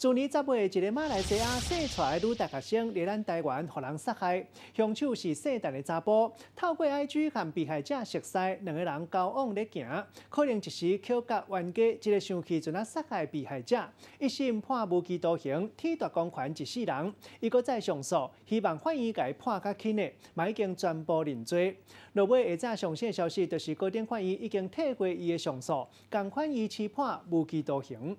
昨年十月，一个马来西亚细彩女大学生在咱台湾被人杀害，凶手是姓陈的查甫。透过 IG 和被害者熟识，两个人交往在行，可能一时口角冤家，一个生气就那杀害被害者。一心判无期徒刑，天夺公款一世人。伊搁再上诉，希望法院改判较轻的，嘛已经全部认罪。落尾下仔上线消息，就是高等法院已经退回伊的上诉，共款伊期判无期徒刑。